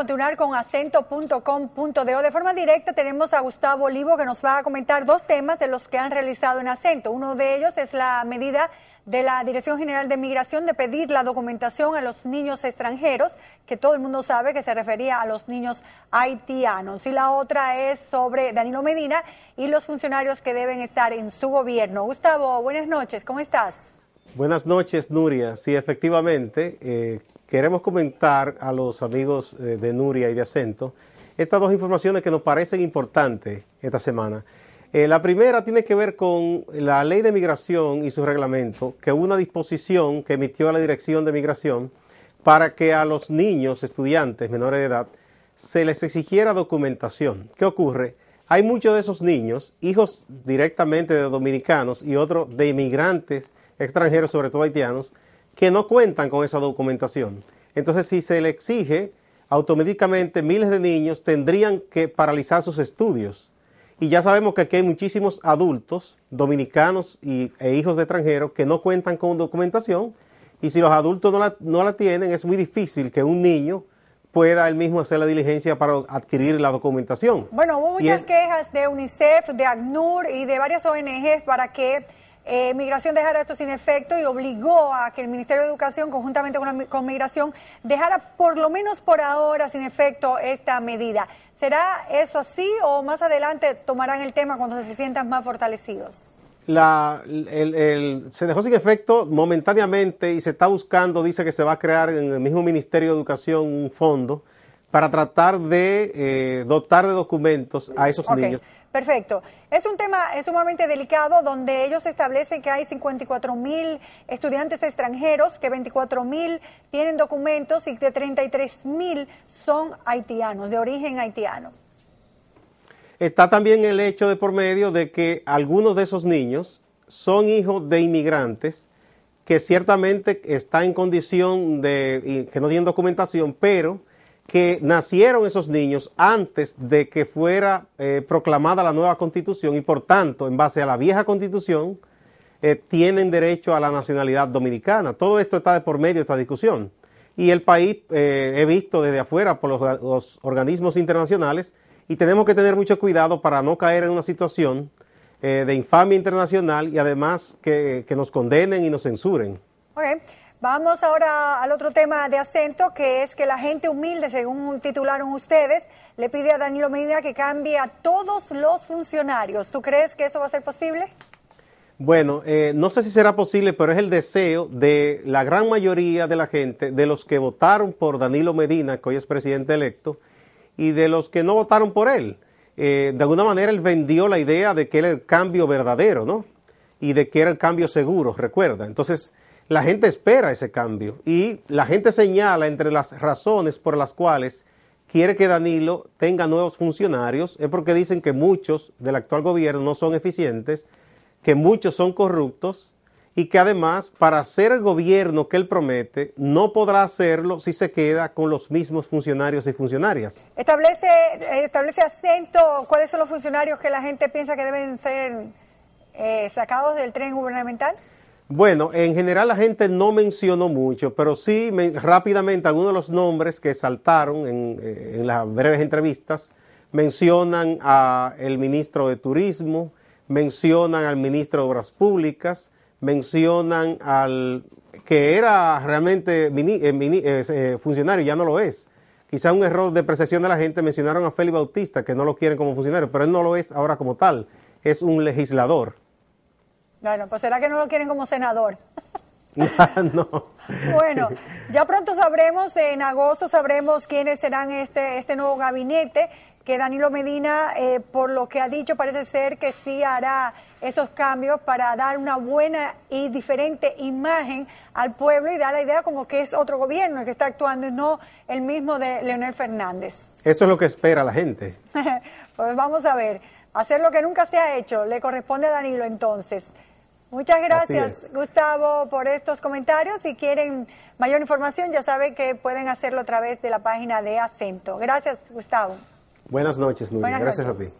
continuar con acento.com.do. De forma directa tenemos a Gustavo Olivo que nos va a comentar dos temas de los que han realizado en acento. Uno de ellos es la medida de la Dirección General de Migración de pedir la documentación a los niños extranjeros, que todo el mundo sabe que se refería a los niños haitianos. Y la otra es sobre Danilo Medina y los funcionarios que deben estar en su gobierno. Gustavo, buenas noches, ¿cómo estás? Buenas noches, Nuria. Sí, efectivamente, eh, queremos comentar a los amigos eh, de Nuria y de Acento estas dos informaciones que nos parecen importantes esta semana. Eh, la primera tiene que ver con la ley de migración y su reglamento, que hubo una disposición que emitió la Dirección de Migración para que a los niños estudiantes menores de edad se les exigiera documentación. ¿Qué ocurre? Hay muchos de esos niños, hijos directamente de dominicanos y otros de inmigrantes extranjeros, sobre todo haitianos, que no cuentan con esa documentación. Entonces, si se le exige, automáticamente miles de niños tendrían que paralizar sus estudios. Y ya sabemos que aquí hay muchísimos adultos, dominicanos y, e hijos de extranjeros, que no cuentan con documentación. Y si los adultos no la, tienen, es muy difícil que un niño pueda él mismo hacer la diligencia para adquirir la documentación. Bueno, hubo muchas quejas de UNICEF, de ACNUR y de varias ONGs para que eh, Migración dejara esto sin efecto y obligó a que el Ministerio de Educación, conjuntamente con, con, Migración, dejara por lo menos por ahora sin efecto esta medida. ¿Será eso así o más adelante tomarán el tema cuando se sientan más fortalecidos? La, se dejó sin efecto momentáneamente y se está buscando, dice que se va a crear en el mismo Ministerio de Educación un fondo para tratar de eh, dotar de documentos a esos niños. Perfecto. Es un tema sumamente delicado donde ellos establecen que hay 54 mil estudiantes extranjeros, que 24 mil tienen documentos y que 33 mil son haitianos, de origen haitiano. Está también el hecho de por medio de que algunos de esos niños son hijos de inmigrantes que ciertamente está en condición de que no tienen documentación, pero que nacieron esos niños antes de que fuera eh, proclamada la nueva constitución y por tanto, en base a la vieja constitución, eh, tienen derecho a la nacionalidad dominicana. Todo esto está de por medio de esta discusión. Y el país, eh, he visto desde afuera por los, organismos internacionales, y tenemos que tener mucho cuidado para no caer en una situación de infamia internacional y además que, nos condenen y nos censuren. Vamos ahora al otro tema de acento, que es que la gente humilde, según titularon ustedes, le pide a Danilo Medina que cambie a todos los funcionarios. ¿Tú crees que eso va a ser posible? Bueno, eh, no sé si será posible, pero es el deseo de la gran mayoría de la gente, de los que votaron por Danilo Medina, que hoy es presidente electo, y de los que no votaron por él. Eh, de alguna manera él vendió la idea de que era el cambio verdadero, ¿no? Y de que era el cambio seguro, recuerda. Entonces, la gente espera ese cambio y la gente señala entre las razones por las cuales quiere que Danilo tenga nuevos funcionarios es porque dicen que muchos del actual gobierno no son eficientes, que muchos son corruptos y que además para hacer el gobierno que él promete no podrá hacerlo si se queda con los mismos funcionarios y funcionarias. Establece, establece acento cuáles son los funcionarios que la gente piensa que deben ser eh, sacados del tren gubernamental. Bueno, en general la gente no mencionó mucho, pero sí rápidamente algunos de los nombres que saltaron en, eh, las breves entrevistas mencionan al ministro de Turismo, mencionan al ministro de Obras Públicas, mencionan al que era realmente eh, eh, funcionario, ya no lo es. Quizá un error de percepción de la gente, mencionaron a Félix Bautista, que no lo quieren como funcionario, pero él no lo es ahora como tal, es un legislador. Bueno, pues será que no lo quieren como senador. no. Bueno, ya pronto sabremos, en agosto sabremos quiénes serán este, este nuevo gabinete, que Danilo Medina, eh, por lo que ha dicho, parece ser que sí hará esos cambios para dar una buena y diferente imagen al pueblo y dar la idea como que es otro gobierno el que está actuando y no el mismo de Leonel Fernández. Eso es lo que espera la gente. pues vamos a ver, hacer lo que nunca se ha hecho, le corresponde a Danilo entonces. Muchas gracias, Gustavo, por estos comentarios. Si quieren mayor información, ya saben que pueden hacerlo a través de la página de Acento. Gracias, Gustavo. Buenas noches, Núñez. gracias a ti.